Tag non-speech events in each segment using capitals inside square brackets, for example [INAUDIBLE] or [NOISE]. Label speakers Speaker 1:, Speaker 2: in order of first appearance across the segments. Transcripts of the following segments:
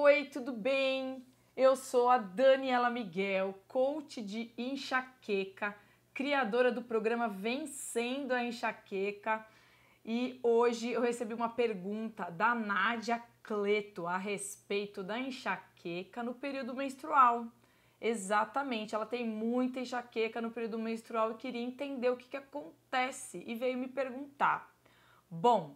Speaker 1: Oi, tudo bem? Eu sou a Daniela Miguel, coach de enxaqueca, criadora do programa Vencendo a Enxaqueca. E hoje eu recebi uma pergunta da Nádia Cleto a respeito da enxaqueca no período menstrual. Exatamente, ela tem muita enxaqueca no período menstrual e queria entender o que, que acontece e veio me perguntar. Bom,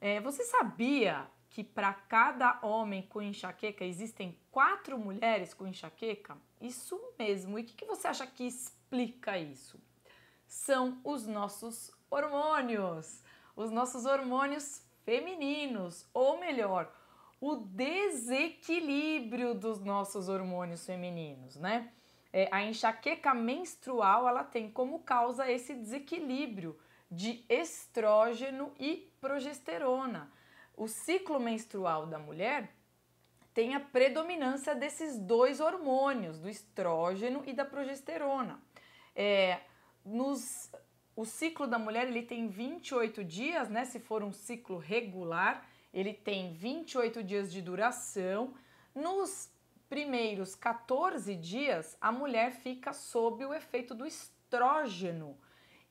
Speaker 1: é, você sabia que para cada homem com enxaqueca existem quatro mulheres com enxaqueca? Isso mesmo. E o que, que você acha que explica isso? São os nossos hormônios. Os nossos hormônios femininos, ou melhor, o desequilíbrio dos nossos hormônios femininos, né? É, a enxaqueca menstrual ela tem como causa esse desequilíbrio de estrógeno e progesterona o ciclo menstrual da mulher tem a predominância desses dois hormônios, do estrógeno e da progesterona. É, nos, o ciclo da mulher ele tem 28 dias, né? Se for um ciclo regular, ele tem 28 dias de duração. Nos primeiros 14 dias, a mulher fica sob o efeito do estrógeno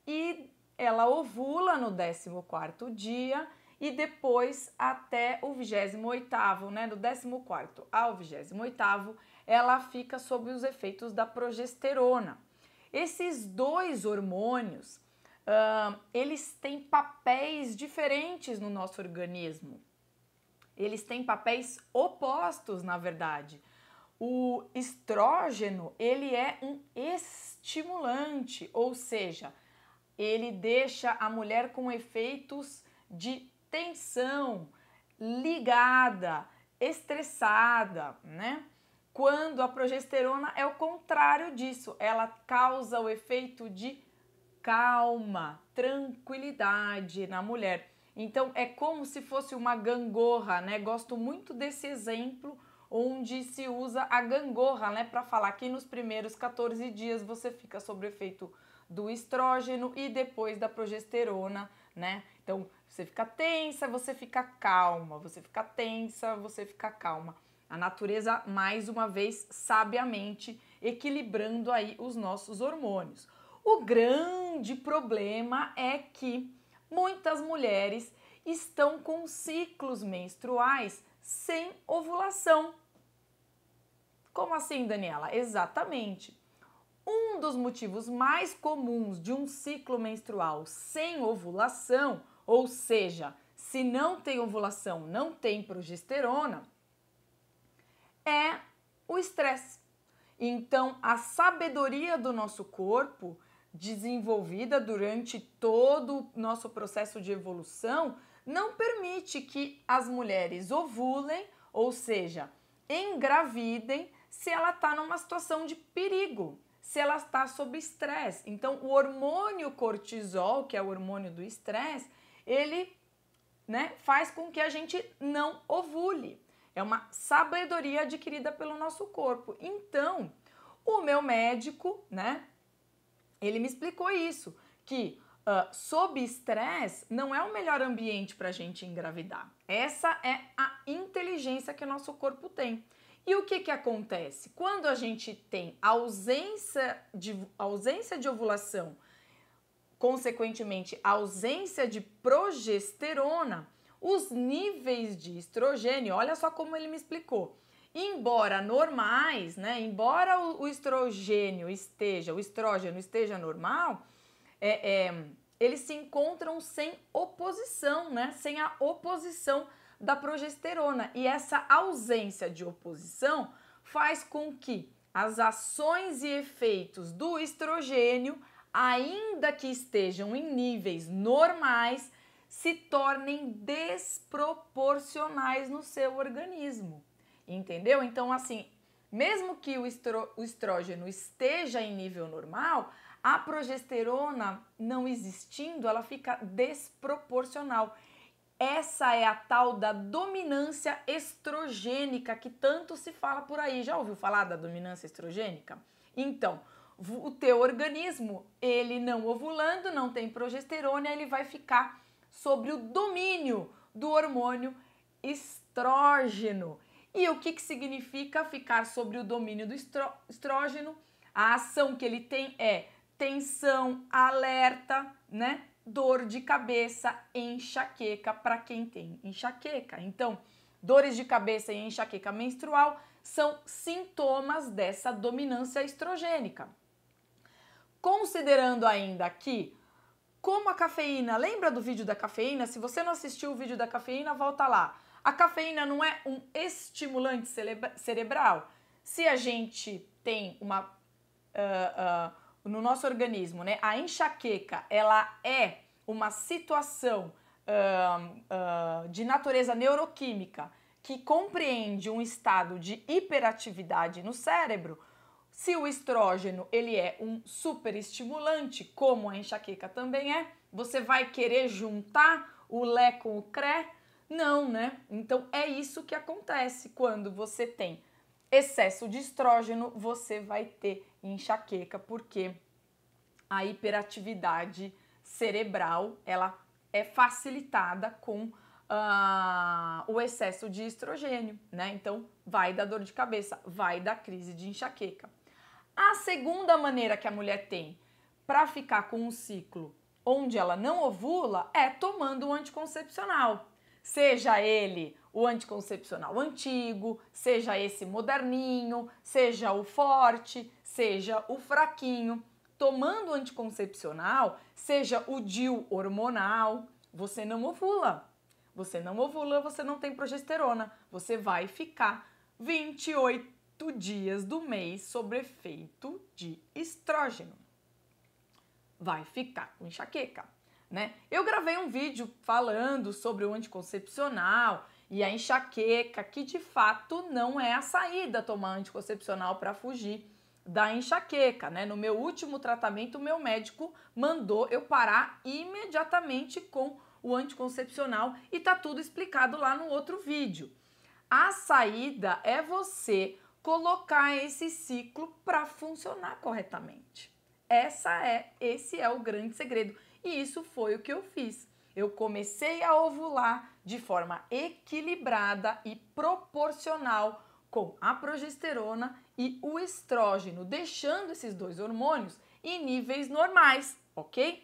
Speaker 1: e ela ovula no 14 dia e depois até o 28º, né, do 14º ao 28º, ela fica sob os efeitos da progesterona. Esses dois hormônios, uh, eles têm papéis diferentes no nosso organismo. Eles têm papéis opostos, na verdade. O estrógeno, ele é um estimulante, ou seja, ele deixa a mulher com efeitos de tensão, ligada, estressada, né? Quando a progesterona é o contrário disso, ela causa o efeito de calma, tranquilidade na mulher. Então é como se fosse uma gangorra, né? Gosto muito desse exemplo onde se usa a gangorra, né, para falar que nos primeiros 14 dias você fica sob o efeito do estrógeno e depois da progesterona, né? Então, você fica tensa, você fica calma, você fica tensa, você fica calma. A natureza, mais uma vez, sabiamente equilibrando aí os nossos hormônios. O grande problema é que muitas mulheres estão com ciclos menstruais sem ovulação. Como assim, Daniela? Exatamente. Um dos motivos mais comuns de um ciclo menstrual sem ovulação, ou seja, se não tem ovulação, não tem progesterona, é o estresse. Então, a sabedoria do nosso corpo, desenvolvida durante todo o nosso processo de evolução, não permite que as mulheres ovulem, ou seja, engravidem se ela está numa situação de perigo, se ela está sob estresse. Então, o hormônio cortisol, que é o hormônio do estresse, ele né, faz com que a gente não ovule. É uma sabedoria adquirida pelo nosso corpo. Então, o meu médico, né, ele me explicou isso, que uh, sob estresse não é o melhor ambiente para a gente engravidar. Essa é a inteligência que o nosso corpo tem. E o que, que acontece? Quando a gente tem ausência de, ausência de ovulação, consequentemente ausência de progesterona, os níveis de estrogênio, olha só como ele me explicou. Embora normais, né? Embora o, estrogênio esteja, o estrógeno esteja normal, é, é, eles se encontram sem oposição, né? Sem a oposição da progesterona. E essa ausência de oposição faz com que as ações e efeitos do estrogênio, ainda que estejam em níveis normais, se tornem desproporcionais no seu organismo. Entendeu? Então, assim, mesmo que o, estro, o estrógeno esteja em nível normal, a progesterona não existindo, ela fica desproporcional. Essa é a tal da dominância estrogênica que tanto se fala por aí. Já ouviu falar da dominância estrogênica? Então, o teu organismo, ele não ovulando, não tem progesterona, ele vai ficar sobre o domínio do hormônio estrógeno. E o que, que significa ficar sobre o domínio do estró estrógeno? A ação que ele tem é tensão, alerta, né? dor de cabeça, enxaqueca para quem tem enxaqueca. Então, dores de cabeça e enxaqueca menstrual são sintomas dessa dominância estrogênica. Considerando ainda aqui como a cafeína, lembra do vídeo da cafeína? Se você não assistiu o vídeo da cafeína, volta lá. A cafeína não é um estimulante cerebral. Se a gente tem uma uh, uh, no nosso organismo, né? A enxaqueca, ela é uma situação uh, uh, de natureza neuroquímica que compreende um estado de hiperatividade no cérebro. Se o estrógeno ele é um superestimulante, como a enxaqueca também é, você vai querer juntar o Lé com o Cré? Não, né? Então é isso que acontece quando você tem excesso de estrógeno, você vai ter e enxaqueca, porque a hiperatividade cerebral ela é facilitada com uh, o excesso de estrogênio, né? Então vai da dor de cabeça, vai da crise de enxaqueca. A segunda maneira que a mulher tem para ficar com um ciclo onde ela não ovula é tomando um anticoncepcional. Seja ele o anticoncepcional antigo, seja esse moderninho, seja o forte, seja o fraquinho. Tomando anticoncepcional, seja o DIU hormonal, você não ovula. Você não ovula, você não tem progesterona. Você vai ficar 28 dias do mês sob efeito de estrógeno. Vai ficar com enxaqueca, né? Eu gravei um vídeo falando sobre o anticoncepcional e a enxaqueca, que de fato não é a saída tomar anticoncepcional para fugir da enxaqueca, né? No meu último tratamento, o meu médico mandou eu parar imediatamente com o anticoncepcional e tá tudo explicado lá no outro vídeo. A saída é você colocar esse ciclo para funcionar corretamente. Essa é, esse é o grande segredo. E isso foi o que eu fiz. Eu comecei a ovular de forma equilibrada e proporcional com a progesterona e o estrógeno, deixando esses dois hormônios em níveis normais, ok?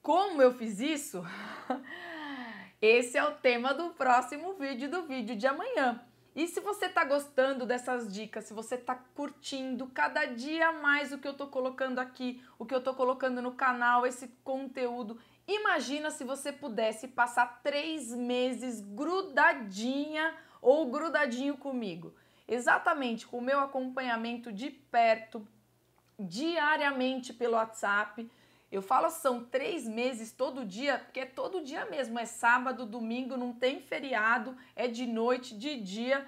Speaker 1: Como eu fiz isso? [LAUGHS] Esse é o tema do próximo vídeo, do vídeo de amanhã. E se você está gostando dessas dicas, se você está curtindo cada dia mais o que eu estou colocando aqui, o que eu estou colocando no canal, esse conteúdo, imagina se você pudesse passar três meses grudadinha ou grudadinho comigo. Exatamente com o meu acompanhamento de perto, diariamente pelo WhatsApp. Eu falo assim, são três meses todo dia, porque é todo dia mesmo, é sábado, domingo, não tem feriado, é de noite, de dia.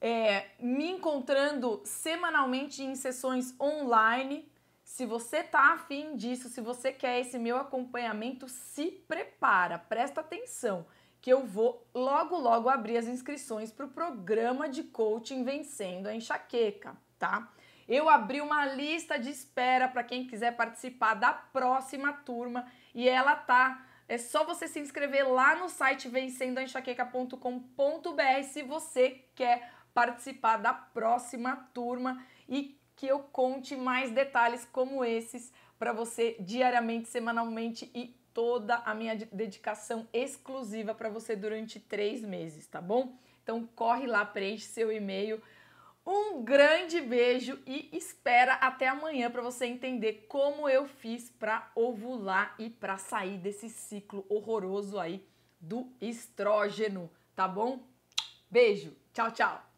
Speaker 1: É, me encontrando semanalmente em sessões online. Se você tá afim disso, se você quer esse meu acompanhamento, se prepara, presta atenção que eu vou logo logo abrir as inscrições para o programa de coaching Vencendo a Enxaqueca, tá? Eu abri uma lista de espera para quem quiser participar da próxima turma e ela tá é só você se inscrever lá no site vencendoenxaqueca.com.br se você quer participar da próxima turma e que eu conte mais detalhes como esses para você diariamente, semanalmente e toda a minha dedicação exclusiva para você durante três meses, tá bom? Então corre lá, preenche seu e-mail. Um grande beijo e espera até amanhã para você entender como eu fiz para ovular e para sair desse ciclo horroroso aí do estrógeno, tá bom? Beijo, tchau, tchau.